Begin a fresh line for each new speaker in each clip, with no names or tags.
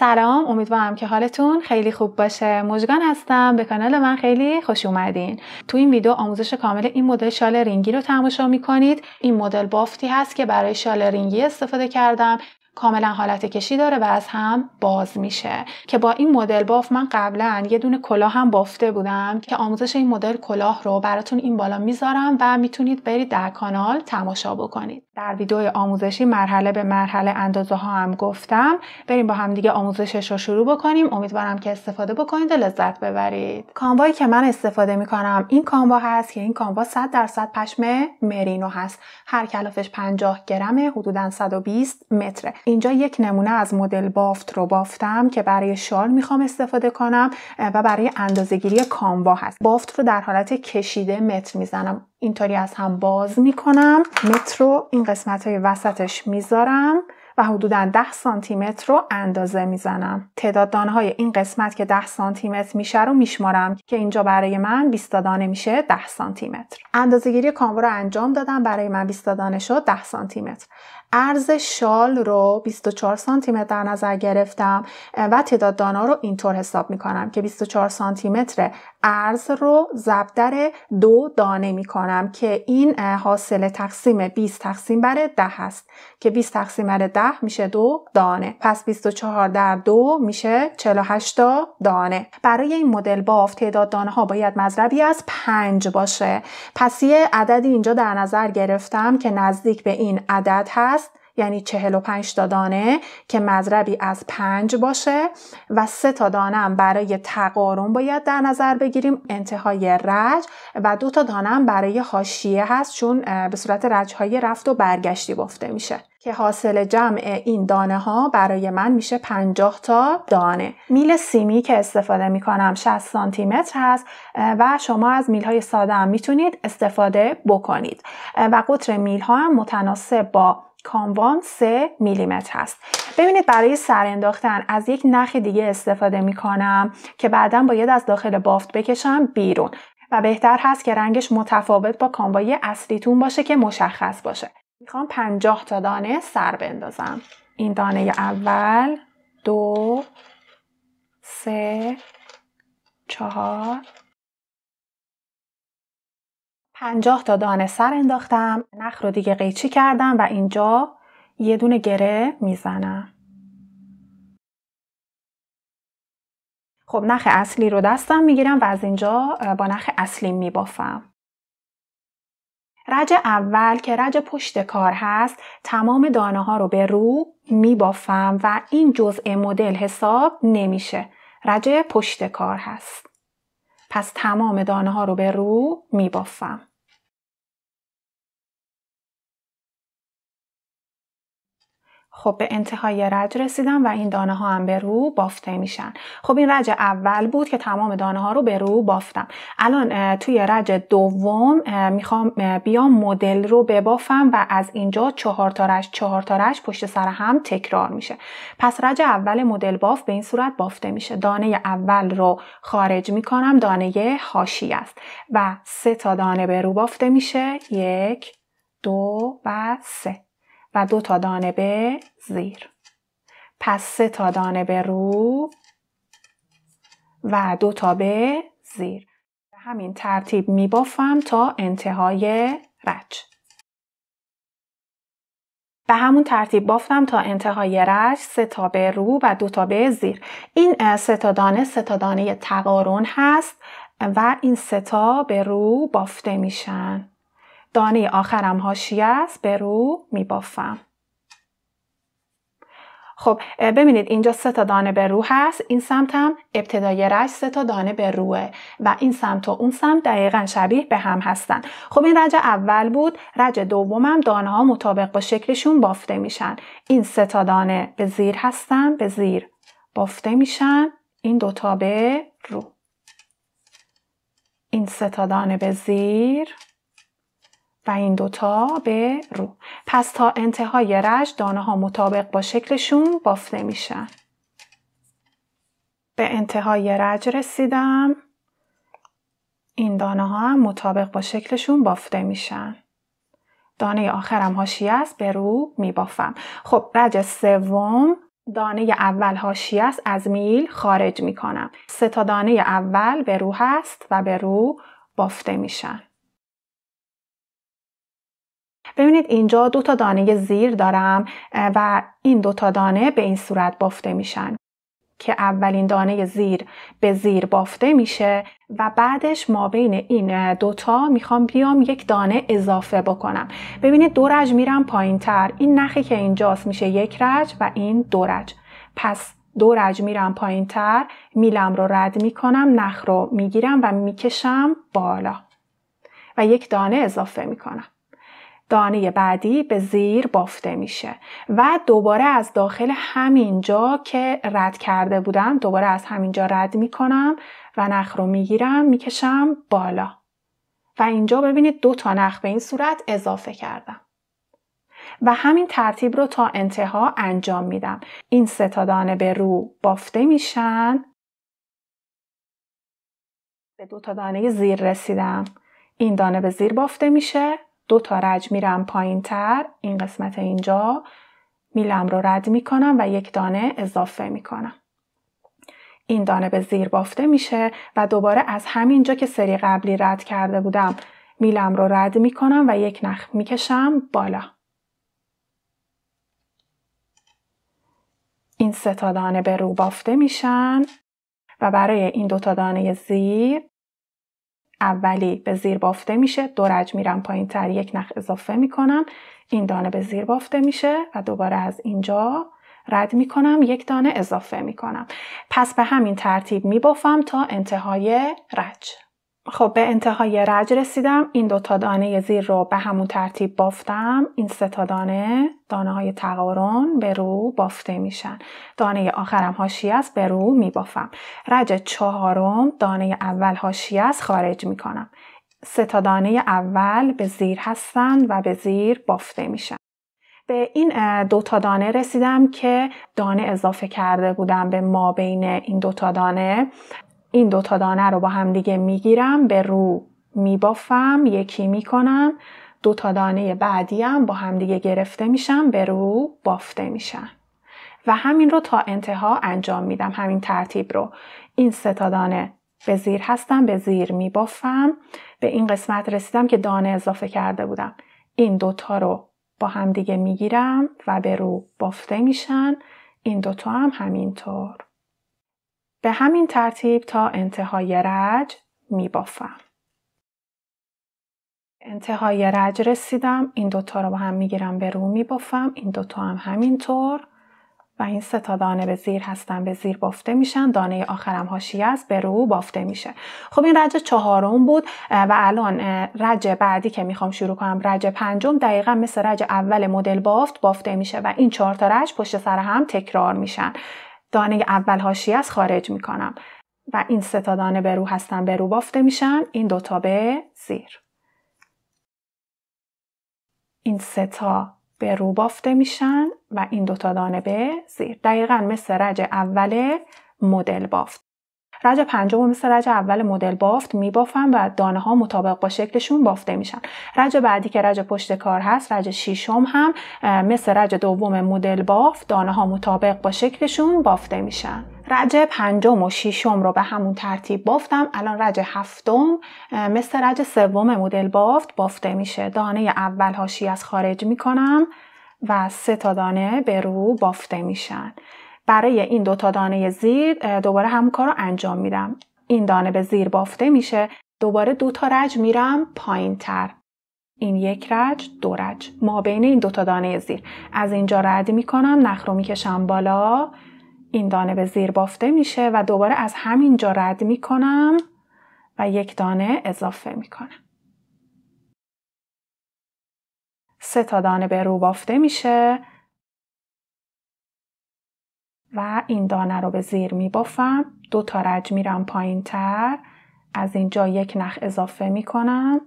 سلام امیدوارم که حالتون خیلی خوب باشه مژگان هستم به کانال من خیلی خوش اومدین تو این ویدیو آموزش کامل این مدل شال رینگی رو تماشا میکنید این مدل بافتی هست که برای شال رینگی استفاده کردم کاملا حالت کشی داره و از هم باز میشه که با این مدل باف من قبلا یه دونه کلاه هم بافته بودم که آموزش این مدل کلاه رو براتون این بالا میذارم و میتونید برید در کانال تماشا بکنید در ویدیو آموزشی مرحله به مرحله اندازه ها هم گفتم بریم با هم دیگه آموزشش رو شروع بکنیم امیدوارم که استفاده بکنید و لذت ببرید کانوایی که من استفاده میکنم این کانوا هست که این کانوا 100 درصد پشم مرینو هست هر کلافش 50 گرمه حدودا 120 متره اینجا یک نمونه از مدل بافت رو بافتم که برای شال میخوام استفاده کنم و برای اندازهگیری کاموا هست بافت رو در حالت کشیده متر میزنم اینطوری از هم باز میکنم متر رو این قسمت های وسطش میذارم و حدودا 10 سانتی متر رو اندازه میزنم تعداد های این قسمت که 10 سانتی متر میشه رو میشمارم که اینجا برای من 20 دانه میشه 10 سانتی متر اندازه‌گیری کاموا رو انجام دادم برای من 20 دانه شد 10 سانتی متر عرض شال رو 24 سانتی متر در نظر گرفتم و تعداد دانا رو اینطور حساب می کنم که 24 سانتی متر عرض رو ضرب در دو دانه می کنم که این حاصل تقسیم 20 تقسیم بر 10 هست که 20 تقسیم بر 10 میشه دو دانه پس 24 در دو میشه 48 تا دانه برای این مدل باف تعداد دانه ها باید مزربی از 5 باشه پس یه عددی اینجا در نظر گرفتم که نزدیک به این عدد هست یعنی 45 تا دانه که مذربی از 5 باشه و سه تا دانه هم برای تقارن باید در نظر بگیریم انتهای رج و دو تا دانه هم برای حاشیه هست چون به صورت رجهای رفت و برگشتی بافته میشه که حاصل جمع این دانه ها برای من میشه 50 تا دانه میل سیمی که استفاده میکنم 60 سانتی متر هست و شما از میل های ساده هم میتونید استفاده بکنید و قطر میل ها هم متناسب با کاموان 3 میلیمتر هست ببینید برای سر انداختن از یک نخ دیگه استفاده می کنم که بعدا باید از داخل بافت بکشم بیرون و بهتر هست که رنگش متفاوت با کاموای اصلیتون باشه که مشخص باشه میخوام پنجاه تا دانه سر بندازم این دانه اول دو سه چهار پنجاه تا دانه سر انداختم نخ رو دیگه قیچی کردم و اینجا یه دونه گره میزنم خب نخ اصلی رو دستم میگیرم و از اینجا با نخ اصلی میبافم رج اول که رج پشت کار هست تمام دانه ها رو به رو میبافم و این جزء مدل حساب نمیشه رج پشت کار هست پس تمام دانه ها رو به رو میبافم خب به انتهای رج رسیدم و این دانه ها هم به رو بافته میشن خب این رج اول بود که تمام دانه ها رو به رو بافتم الان توی رج دوم میخوام بیام مدل رو ببافم و از اینجا چهار تا چهار تا پشت سر هم تکرار میشه پس رج اول مدل باف به این صورت بافته میشه دانه اول رو خارج میکنم دانه هاشی است و سه تا دانه به رو بافته میشه یک دو و سه و دو تا دانه به زیر پس سه تا دانه به رو و دو تا به زیر همین ترتیب می بافم تا انتهای رج به همون ترتیب بافتم تا انتهای رج سه تا به رو و دو تا به زیر این سه تا دانه سه تا دانه تقارن هست و این سه تا به رو بافته میشن دانه آخرم هاشیه است به رو بافم خب ببینید اینجا سه تا دانه به رو هست این سمت هم ابتدای رج سه تا دانه به روه و این سمت و اون سمت دقیقا شبیه به هم هستن خب این رج اول بود رج دومم دانه ها مطابق با شکلشون بافته میشن این سه تا دانه به زیر هستن به زیر بافته میشن این دوتا به رو این سه تا دانه به زیر این دوتا به رو پس تا انتهای رج دانه ها مطابق با شکلشون بافته میشن به انتهای رج رسیدم این دانه ها هم مطابق با شکلشون بافته میشن دانه آخرم هاشیه است به رو میبافم خب رج سوم دانه اول هاشیه است از میل خارج میکنم سه تا دانه اول به رو هست و به رو بافته میشن ببینید اینجا دو تا دانه زیر دارم و این دو تا دانه به این صورت بافته میشن که اولین دانه زیر به زیر بافته میشه و بعدش ما بین این دوتا میخوام بیام یک دانه اضافه بکنم ببینید دو رج میرم پایین تر این نخی که اینجاست میشه یک رج و این دو رج پس دو رج میرم پایین تر میلم رو رد میکنم نخ رو میگیرم و میکشم بالا و یک دانه اضافه میکنم دانه بعدی به زیر بافته میشه و دوباره از داخل همینجا که رد کرده بودم دوباره از همینجا رد میکنم و نخ رو میگیرم میکشم بالا و اینجا ببینید دو تا نخ به این صورت اضافه کردم و همین ترتیب رو تا انتها انجام میدم این سه تا دانه به رو بافته میشن به دو تا دانه زیر رسیدم این دانه به زیر بافته میشه دو تا رج میرم پایین تر این قسمت اینجا میلم رو رد میکنم و یک دانه اضافه میکنم این دانه به زیر بافته میشه و دوباره از همینجا که سری قبلی رد کرده بودم میلم رو رد میکنم و یک نخ میکشم بالا این سه تا دانه به رو بافته میشن و برای این دو تا دانه زیر اولی به زیر بافته میشه دورج میرم پایین تر یک نخ اضافه میکنم این دانه به زیر بافته میشه و دوباره از اینجا رد میکنم یک دانه اضافه میکنم پس به همین ترتیب میبافم تا انتهای رج خب به انتهای رج رسیدم این دوتا دانه زیر رو به همون ترتیب بافتم این سه تا دانه دانه های تقارن به رو بافته میشن دانه آخرم هاشی است به رو میبافم رج چهارم دانه اول هاشی است خارج میکنم سه تا دانه اول به زیر هستند و به زیر بافته میشن به این دو دانه رسیدم که دانه اضافه کرده بودم به ما بین این دو تا دانه این دوتا دانه رو با هم دیگه میگیرم به رو میبافم یکی میکنم دو تا دانه بعدی هم با همدیگه گرفته میشن به رو بافته میشن و همین رو تا انتها انجام میدم همین ترتیب رو این سه تا دانه به زیر هستم به زیر میبافم به این قسمت رسیدم که دانه اضافه کرده بودم این دوتا رو با همدیگه میگیرم و به رو بافته میشن این دوتا هم همینطور به همین ترتیب تا انتهای رج می بافم. انتهای رج رسیدم این دوتا رو با هم میگیرم به رو می بافم. این دوتا هم همینطور و این سه دانه به زیر هستن به زیر بافته میشن دانه آخرم حاشیه است به رو بافته میشه خب این رج چهارم بود و الان رج بعدی که میخوام شروع کنم رج پنجم دقیقا مثل رج اول مدل بافت بافته میشه و این چهار تا رج پشت سر هم تکرار میشن دانه اول هاشی از خارج میکنم و این ستا دانه به رو هستن به رو بافته میشن این دوتا به زیر این ستا به رو بافته میشن و این دوتا دانه به زیر دقیقا مثل رج اول مدل بافت رج پنجم مثل رج اول مدل بافت میبافم و دانه ها مطابق با شکلشون بافته میشن رج بعدی که رج پشت کار هست رج ششم هم مثل رج دوم مدل بافت دانه ها مطابق با شکلشون بافته میشن رج پنجم و ششم رو به همون ترتیب بافتم الان رج هفتم مثل رج سوم مدل بافت بافته میشه دانه اول هاشی از خارج میکنم و سه تا دانه به رو بافته میشن برای این دوتا دانه زیر دوباره همون کار رو انجام میدم این دانه به زیر بافته میشه دوباره دو تا رج میرم پایین تر این یک رج دو رج ما بین این دوتا دانه زیر از اینجا رد میکنم نخ رو میکشم بالا این دانه به زیر بافته میشه و دوباره از همینجا رد میکنم و یک دانه اضافه میکنم سه تا دانه به رو بافته میشه و این دانه رو به زیر می بافم دو تا رج میرم پایین تر از اینجا یک نخ اضافه می کنم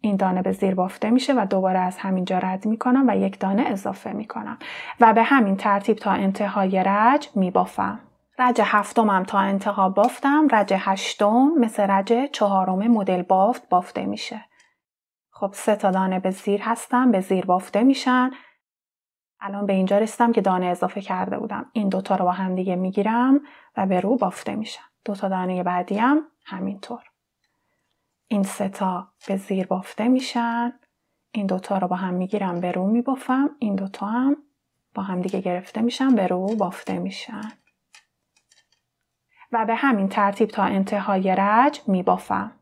این دانه به زیر بافته میشه و دوباره از همینجا رد می کنم و یک دانه اضافه می کنم و به همین ترتیب تا انتهای رج می بافم رج هفتمم تا انتها بافتم رج هشتم مثل رج چهارم مدل بافت بافته میشه خب سه تا دانه به زیر هستم به زیر بافته میشن الان به اینجا رسیدم که دانه اضافه کرده بودم این دوتا رو با هم دیگه میگیرم و به رو بافته میشن دوتا دانه بعدی هم همینطور این ستا به زیر بافته میشن این دوتا رو با هم میگیرم به رو میبافم این دوتا هم با هم دیگه گرفته میشن به رو بافته میشن و به همین ترتیب تا انتهای رج میبافم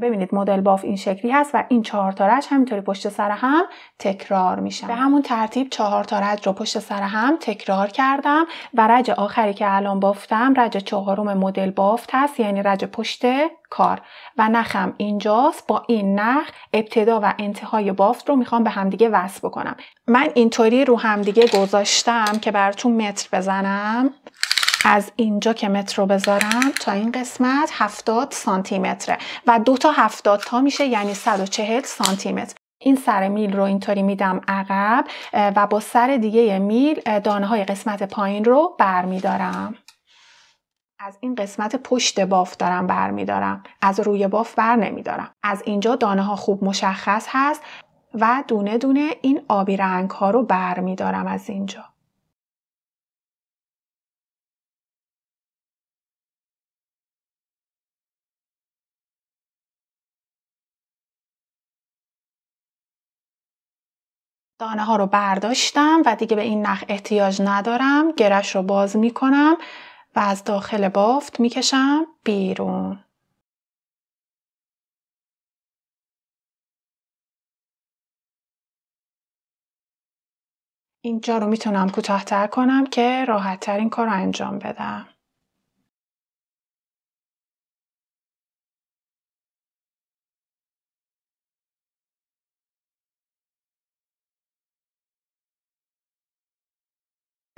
ببینید مدل باف این شکلی هست و این چهار تا رج همینطوری پشت سر هم تکرار میشن به همون ترتیب چهار تا رج رو پشت سر هم تکرار کردم و رج آخری که الان بافتم رج چهارم مدل بافت هست یعنی رج پشت کار و نخم اینجاست با این نخ ابتدا و انتهای بافت رو میخوام به همدیگه وصل بکنم من اینطوری رو همدیگه گذاشتم که براتون متر بزنم از اینجا که متر رو بذارم تا این قسمت 70 سانتی متره و دو تا 70 تا میشه یعنی 140 سانتی متر این سر میل رو اینطوری میدم عقب و با سر دیگه میل دانه های قسمت پایین رو برمیدارم از این قسمت پشت باف دارم برمیدارم از روی باف بر نمیدارم از اینجا دانه ها خوب مشخص هست و دونه دونه این آبی رنگ ها رو برمیدارم از اینجا دانه ها رو برداشتم و دیگه به این نخ احتیاج ندارم گرش رو باز می کنم و از داخل بافت کشم بیرون اینجا رو میتونم کوتاهتر کنم که راحتتر این کار رو انجام بدم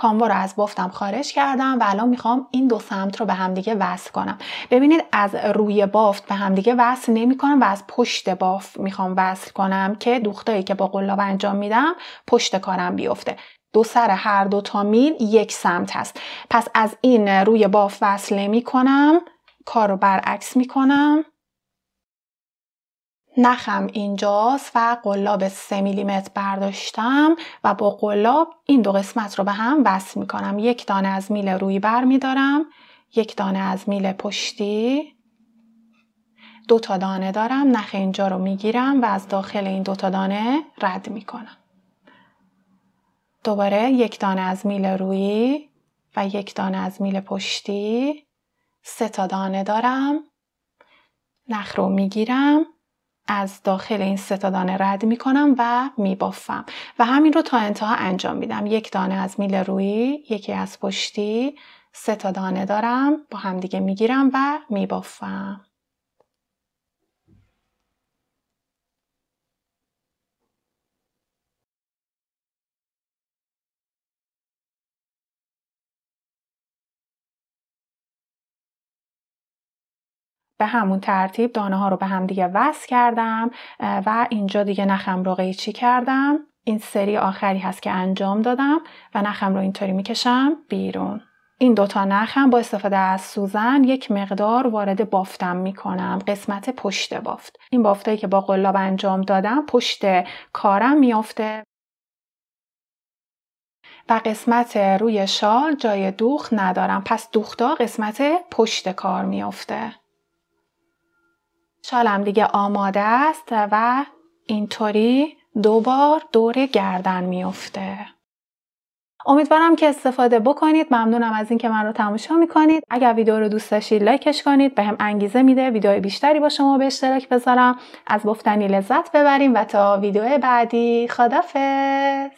کانوا رو از بافتم خارج کردم و الان میخوام این دو سمت رو به همدیگه وصل کنم ببینید از روی بافت به همدیگه وصل نمی کنم و از پشت بافت میخوام وصل کنم که دوختایی که با قلاب انجام میدم پشت کارم بیفته دو سر هر دو تا میل یک سمت هست پس از این روی بافت وصل نمی کنم کار رو برعکس می نخم اینجاست و قلاب 3 میلیمتر برداشتم و با قلاب این دو قسمت رو به هم وصل می کنم یک دانه از میل روی بر دارم یک دانه از میل پشتی دو تا دانه دارم نخ اینجا رو میگیرم و از داخل این دو تا دانه رد می کنم دوباره یک دانه از میل روی و یک دانه از میل پشتی سه تا دانه دارم نخ رو میگیرم از داخل این سه دانه رد کنم و می بافم و همین رو تا انتها انجام میدم یک دانه از میل روی یکی از پشتی سه تا دانه دارم با همدیگه گیرم و می بافم. به همون ترتیب دانه ها رو به هم دیگه وصل کردم و اینجا دیگه نخم رو قیچی کردم این سری آخری هست که انجام دادم و نخم رو اینطوری میکشم بیرون این دوتا نخم با استفاده از سوزن یک مقدار وارد بافتم میکنم قسمت پشت بافت این بافتایی که با قلاب انجام دادم پشت کارم میافته و قسمت روی شال جای دوخت ندارم پس دوختا قسمت پشت کار میافته شالم دیگه آماده است و اینطوری دوبار دور گردن میفته امیدوارم که استفاده بکنید ممنونم از اینکه من رو تماشا میکنید اگر ویدیو رو دوست داشتید لایکش کنید به هم انگیزه میده ویدیو بیشتری با شما به اشتراک بذارم از بفتنی لذت ببریم و تا ویدیو بعدی خدافظ